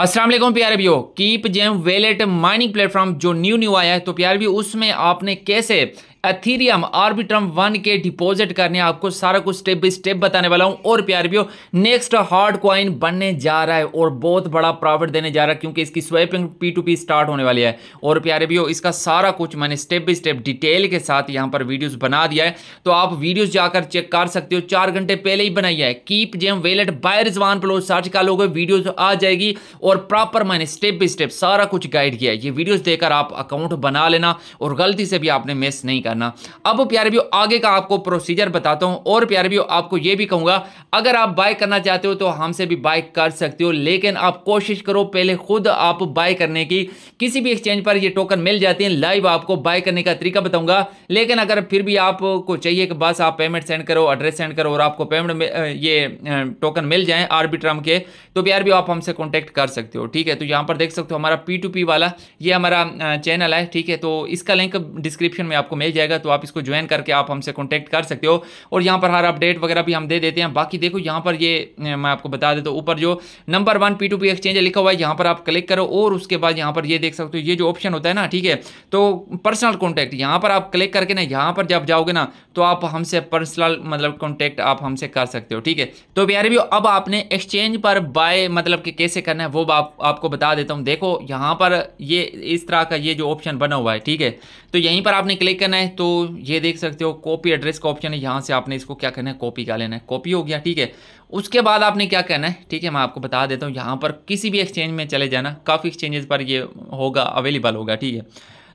असल प्यारे हो Keep Gem wallet mining platform जो न्यू न्यू आया है तो प्यारे भी उसमें आपने कैसे एथीरियम आर्बिट्रम वन के डिपॉजिट करने आपको सारा कुछ स्टेप बाई स्टेप बताने वाला हूं और प्यार भी नेक्स्ट हार्ड क्वाइन बनने जा रहा है और बहुत बड़ा प्रॉफिट देने जा रहा है क्योंकि इसकी swapping P to P start होने वाली है और प्यारे भी हो इसका सारा कुछ मैंने स्टेप बाई स्टेप डिटेल के साथ यहां पर वीडियोज बना दिया है तो आप वीडियोज जाकर चेक कर सकते हो चार घंटे पहले ही बनाई है Keep Gem wallet by Rizwan प्लो सर्च का लोगे वीडियोज आ जाएगी और प्रॉपर मैंने स्टेप बाई स्टेप सारा कुछ गाइड किया ये वीडियोस देखकर आप अकाउंट बना लेना और गलती से भी आपने मिस नहीं करना अब प्यारे भी आगे का आपको प्रोसीजर बताता हूँ और प्यारे भी आपको ये भी कहूँगा अगर आप बाय करना चाहते हो तो हमसे भी बाय कर सकते हो लेकिन आप कोशिश करो पहले खुद आप बाय करने की किसी भी एक्सचेंज पर ये टोकन मिल जाते हैं लाइव आपको बाय करने का तरीका बताऊंगा लेकिन अगर फिर भी आपको चाहिए कि बस आप पेमेंट सेंड करो एड्रेस सेंड करो और आपको पेमेंट ये टोकन मिल जाए आरबी के तो प्यार भी आप हमसे कॉन्टेक्ट कर सकते सकते हो ठीक है तो यहाँ पर देख सकते हो हमारा पी टू पी वाला ये हमारा चैनल है ठीक है तो इसका लिंक डिस्क्रिप्शन में आपको मिल जाएगा तो आप इसको ज्वाइन करके आप हमसे कॉन्टैक्ट कर सकते हो और यहाँ पर हर अपडेट वगैरह भी हम दे देते हैं बाकी देखो यहाँ पर ये मैं आपको बता देता हूँ ऊपर जो number one P to P exchange लिखा हुआ है यहाँ पर आप क्लिक करो और उसके बाद यहाँ पर ये देख सकते हो ये जो ऑप्शन होता है ना ठीक है तो पर्सनल कॉन्टैक्ट यहाँ पर आप क्लिक करके ना यहाँ पर जब जाओगे ना तो आप हमसे पर्सनल मतलब कॉन्टैक्ट आप हमसे कर सकते हो ठीक है तो बिहार भी अब आपने एक्सचेंज पर बाय मतलब कि कैसे करना है वो होप आप आपको बता देता हूँ देखो यहाँ पर ये इस तरह का ये जो ऑप्शन बना हुआ है ठीक है तो यहीं पर आपने क्लिक करना है तो ये देख सकते हो कॉपी एड्रेस का ऑप्शन है यहाँ से आपने इसको क्या करना है कॉपी का लेना है कॉपी हो गया ठीक है उसके बाद आपने क्या करना है ठीक है मैं आपको बता देता हूँ यहाँ पर किसी भी एक्सचेंज में चले जाना काफ़ी एक्सचेंजेस पर ये होगा अवेलेबल होगा ठीक है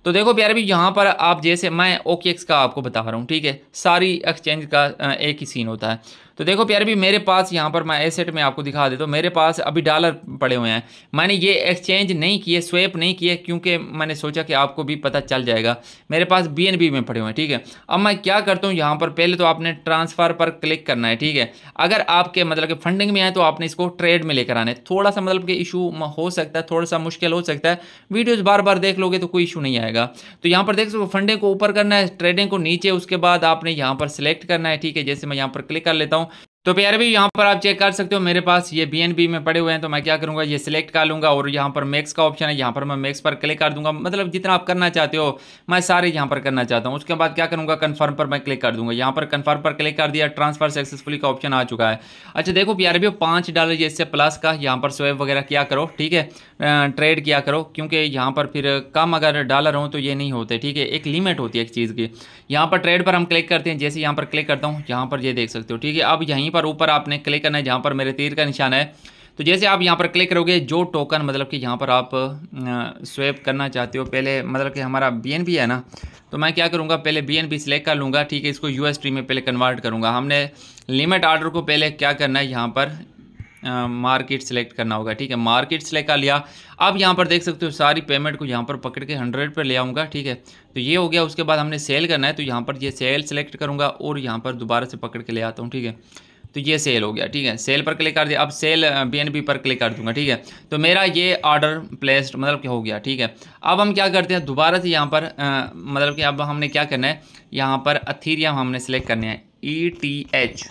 तो देखो प्यारे भी यहाँ पर आप जैसे मैं ओके का आपको बता रहा हूँ ठीक है सारी एक्सचेंज का एक ही सीन होता है तो देखो प्यार भी मेरे पास यहाँ पर मैं एसेट में आपको दिखा देता हूँ मेरे पास अभी डॉलर पड़े हुए हैं मैंने ये एक्सचेंज नहीं किए स्वेप नहीं किए क्योंकि मैंने सोचा कि आपको भी पता चल जाएगा मेरे पास बी में पड़े हुए हैं ठीक है अब मैं क्या करता हूँ यहाँ पर पहले तो आपने ट्रांसफ़र पर क्लिक करना है ठीक है अगर आपके मतलब कि फंडिंग में आए तो आपने इसको ट्रेड में लेकर आना है थोड़ा सा मतलब कि इशू हो सकता है थोड़ा सा मुश्किल हो सकता है वीडियोज़ बार बार देख लोगे तो कोई इशू नहीं आएगा तो यहाँ पर देख सकते हो फंडिंग को ऊपर करना है ट्रेडिंग को नीचे उसके बाद आपने यहाँ पर सिलेक्ट करना है ठीक है जैसे मैं यहाँ पर क्लिक कर लेता हूँ तो प्यारे भी यहाँ पर आप चेक कर सकते हो मेरे पास ये बी में पड़े हुए हैं तो मैं क्या करूँगा ये सिलेक्ट कर लूँगा और यहाँ पर मैक्स का ऑप्शन है यहाँ पर मैं मैक्स पर क्लिक कर दूँगा मतलब जितना आप करना चाहते हो मैं सारे यहाँ पर करना चाहता हूँ उसके बाद क्या करूँगा कन्फर्म पर मैं क्लिक कर दूँगा यहाँ पर कन्फर्म पर क्लिक कर दिया ट्रांसफर सक्सेसफुली का ऑप्शन आ चुका है अच्छा देखो प्यारे भी पाँच डॉलर जैसे प्लस का यहाँ पर स्वेप वगैरह किया करो ठीक है ट्रेड किया करो क्योंकि यहाँ पर फिर कम अगर डॉलर हों तो ये नहीं होते ठीक है एक लिमिट होती है एक चीज़ की यहाँ पर ट्रेड पर हम क्लिक करते हैं जैसे यहाँ पर क्लिक करता हूँ यहाँ पर ये देख सकते हो ठीक है अब यहीं पर ऊपर आपने क्लिक करना है जहाँ पर मेरे तीर का निशान है तो जैसे आप यहाँ पर क्लिक करोगे जो टोकन मतलब कि यहाँ पर आप स्वेप करना चाहते हो पहले मतलब कि हमारा बी एन है ना तो मैं क्या करूँगा पहले बी एन सिलेक्ट कर लूँगा ठीक है इसको यू टी में पहले कन्वर्ट करूँगा हमने लिमिट आर्डर को पहले क्या करना है यहाँ पर मार्केट सेलेक्ट करना होगा ठीक है मार्केट सेलेक्ट कर लिया अब यहाँ पर देख सकते हो सारी पेमेंट को यहाँ पर पकड़ के हंड्रेड पर ले आऊँगा ठीक है तो ये हो गया उसके बाद हमने सेल करना है तो यहाँ पर ये सेल सेलेक्ट करूँगा और यहाँ पर दोबारा से पकड़ के ले आता हूँ ठीक है तो ये सेल हो गया ठीक है सेल पर क्लिक कर दिया अब सेल बी पर क्लिक कर दूंगा ठीक है तो मेरा ये ऑर्डर प्लेस्ड मतलब क्या हो गया ठीक है अब हम क्या करते हैं दोबारा से यहाँ पर आ, मतलब कि अब हमने क्या करना है यहाँ पर अथीरियम हमने सेलेक्ट करने हैं ई टी एच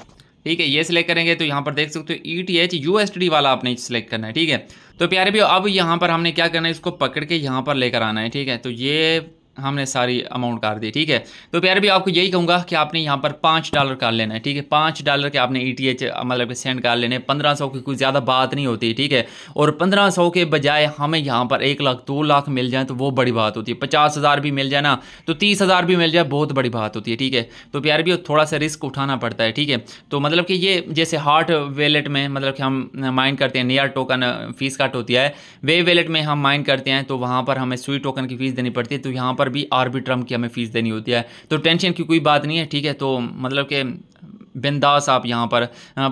ठीक है ये सिलेक्ट करेंगे तो यहाँ पर देख सकते हो E T H U S D वाला आपने सेलेक्ट करना है ठीक है तो प्यारे भी अब यहाँ पर हमने क्या करना है इसको पकड़ के यहाँ पर लेकर आना है ठीक है तो ये हमने सारी अमाउंट काट दी ठीक है तो प्यारे भी आपको यही कहूँगा कि आपने यहाँ पर पाँच डॉलर कर लेना है ठीक है पाँच डॉलर के आपने ई टी एच मतलब कि सेंड कर लेने पंद्रह सौ की कोई ज़्यादा बात नहीं होती ठीक है और पंद्रह सौ के बजाय हमें यहाँ पर एक लाख दो लाख मिल जाए तो वो बड़ी बात होती है पचास हज़ार भी मिल जाए ना तो तीस हज़ार भी मिल जाए बहुत बड़ी बात होती है ठीक है तो प्यारे भी थोड़ा सा रिस्क उठाना पड़ता है ठीक है तो मतलब कि ये जैसे हार्ट वैलेट में मतलब कि हम माइंड करते हैं नियर टोकन फीस कट होती है वे वैलेट में हम माइंड करते हैं तो वहाँ पर हमें स्वीट टोकन की फीस देनी पड़ती है तो यहाँ पर पर भी आर्बिट्रम की हमें फ़ीस देनी होती है तो टेंशन की कोई बात नहीं है ठीक है तो मतलब कि बिंदास आप यहाँ पर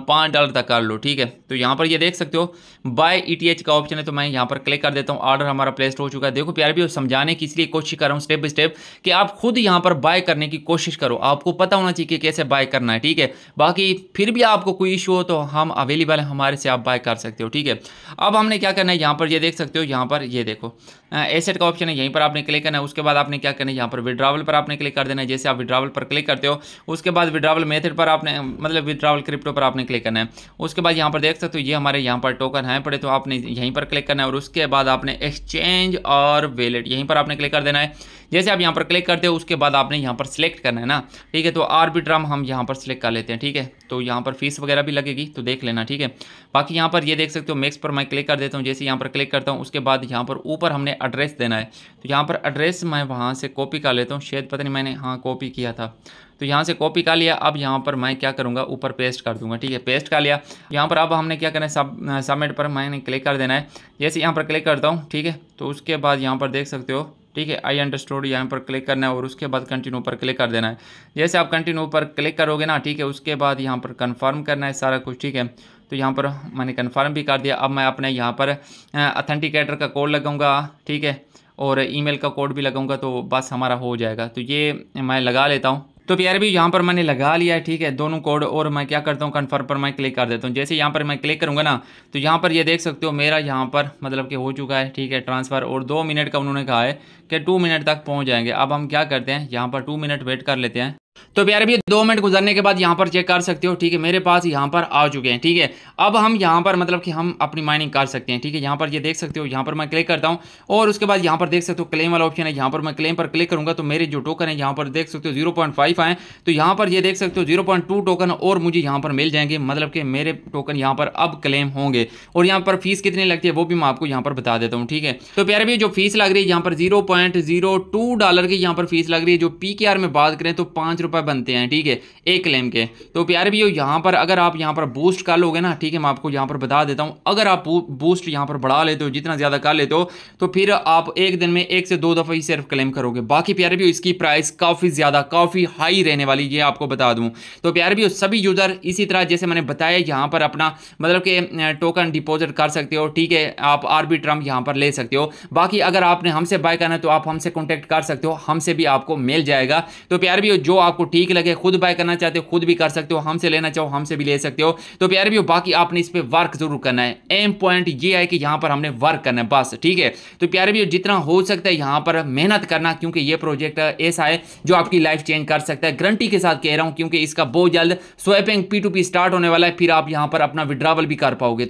पाँच डॉलर तक कर लो ठीक है तो यहाँ पर ये देख सकते हो बाय ईटीएच e का ऑप्शन है तो मैं यहाँ पर क्लिक कर देता हूँ ऑर्डर हमारा प्लेस हो चुका है देखो प्यार भी समझाने की इसलिए कोशिश कर रहा हूँ स्टेप बाई स्टेप कि आप खुद यहाँ पर बाय करने की कोशिश करो आपको पता होना चाहिए कि कैसे बाय करना है ठीक है बाकी फिर भी आपको कोई इशू हो तो हम अवेलेबल हैं हमारे से आप बाय कर सकते हो ठीक है अब हमने क्या करना है यहाँ पर ये यह देख सकते हो यहाँ पर ये यह देखो एसेट का ऑप्शन है यहीं पर आपने क्लिक करना है उसके बाद आपने क्या करना है यहाँ पर विड्रावल पर आपने क्लिक कर देना है जैसे आप विड्रावल पर क्लिक करते हो उसके बाद विड्रावल मेथड पर आपने मतलब विड्रावल क्रिप्टो पर आपने क्लिक करना है उसके बाद यहाँ पर देख सकते हो ये हमारे यहाँ पर टोकन है पड़े तो आपने यहीं पर क्लिक करना है और उसके बाद आपने एक्सचेंज और वेलेट यहीं पर आपने क्लिक कर देना है जैसे आप यहाँ पर क्लिक करते हो उसके बाद आपने यहाँ पर सिलेक्ट करना है ना ठीक है तो आर्बिट्राम हम यहाँ पर सिलेक्ट कर लेते हैं ठीक है तो यहाँ पर फीस वगैरह भी लगेगी तो देख लेना ठीक है बाकी यहाँ पर ये देख सकते हो मैक्स पर मैं क्लिक कर देता हूँ जैसे यहाँ पर क्लिक करता हूँ उसके बाद यहाँ पर ऊपर हमने एड्रेस देना है तो यहाँ पर एड्रेस मैं वहाँ से कॉपी कर लेता हूँ शायद पता नहीं मैंने हाँ कॉपी किया था तो यहाँ से कॉपी कर लिया अब यहाँ पर मैं क्या करूँगा ऊपर पेस्ट कर दूंगा ठीक है पेस्ट कर लिया यहाँ पर अब हमने क्या करना है सब सबमिट पर मैंने क्लिक कर देना है जैसे यहाँ पर क्लिक करता हूँ ठीक है तो उसके बाद यहाँ पर देख सकते हो ठीक है आई अंडरस्टोड यहाँ पर क्लिक करना है और उसके बाद कंटिन्यू पर क्लिक कर देना है जैसे आप कंटिन्यू पर क्लिक करोगे ना ठीक है उसके बाद यहाँ पर कंफर्म करना है सारा कुछ ठीक है तो यहाँ पर मैंने कन्फर्म भी कर दिया अब मैं अपने यहाँ पर अथेंटिकेटर का कोड लगाऊँगा ठीक है और ईमेल का कोड भी लगाऊंगा तो बस हमारा हो जाएगा तो ये मैं लगा लेता हूँ तो प्यारे भी यहाँ पर मैंने लगा लिया है ठीक है दोनों कोड और मैं क्या करता हूँ कन्फर्म पर मैं क्लिक कर देता हूँ जैसे यहाँ पर मैं क्लिक करूँगा ना तो यहाँ पर ये देख सकते हो मेरा यहाँ पर मतलब कि हो चुका है ठीक है ट्रांसफ़र और दो मिनट का उन्होंने कहा है कि टू मिनट तक पहुँच जाएंगे अब हम क्या करते हैं यहाँ पर टू मिनट वेट कर लेते हैं तो प्यारे भैया दो मिनट गुजरने के बाद यहाँ पर चेक कर सकते हो ठीक है मेरे पास यहाँ पर आ चुके हैं ठीक है अब हम यहाँ पर मतलब कि हम अपनी माइनिंग कर सकते हैं ठीक है यहाँ पर ये यह देख सकते हो यहाँ पर मैं क्लिक करता हूँ और उसके बाद यहाँ पर देख सकते हो क्लेम वाला ऑप्शन है यहाँ पर मैं क्लेम पर क्लिक करूँगा तो मेरे जो टोकन है यहाँ पर देख सकते हो जीरो आए तो यहाँ पर ये यह देख सकते हो जीरो टोकन और मुझे यहाँ पर मिल जाएंगे मतलब कि मेरे टोकन यहाँ पर अब क्लेम होंगे और यहाँ पर फीस कितनी लगती है वो भी मैं आपको यहाँ पर बता देता हूँ ठीक है तो प्यारे भैया जो फीस लग रही है यहाँ पर जीरो डॉलर की यहाँ पर फीस लग रही है जो पी में बात करें तो पाँच पाँच रुपये बनते हैं ठीक है एक क्लेम के तो प्यारे भी हो यहाँ पर अगर आप यहाँ पर बूस्ट कर लोगे ना ठीक है मैं आपको यहाँ पर बता देता हूँ अगर आप बूस्ट यहाँ पर बढ़ा लेते हो जितना ज़्यादा कर लेते हो तो फिर आप एक दिन में एक से दो दफ़ा ही सिर्फ क्लेम करोगे बाकी प्यारे भी इसकी प्राइस काफ़ी ज़्यादा काफ़ी हाई रहने वाली ये आपको बता दूँ तो प्यारे भी सभी यूज़र इसी तरह जैसे मैंने बताया यहाँ पर अपना मतलब कि टोकन डिपोजिट कर सकते हो ठीक है आप आर बी यहाँ पर ले सकते हो बाकी अगर आपने हमसे बाय करना है तो आप हमसे कॉन्टैक्ट कर सकते हो हमसे भी आपको मिल जाएगा तो प्यार भी जो आप आपको ठीक लगे खुद बाय करना चाहते हो खुद भी कर सकते हो हमसे लेना चाहो हमसे भी ले सकते हो तो प्यारे भी बाकी आपने इस पर वर्क जरूर करना है एम पॉइंट ये है कि यहाँ पर हमने वर्क करना है बस ठीक है तो प्यारे भी जितना हो सकता है यहाँ पर मेहनत करना क्योंकि ये प्रोजेक्ट ऐसा है जो आपकी लाइफ चेंज कर सकता है गारंटी के साथ कह रहा हूँ क्योंकि इसका बहुत जल्द swapping P to P start होने वाला है फिर आप यहाँ पर अपना विड्रावल भी कर पाओगे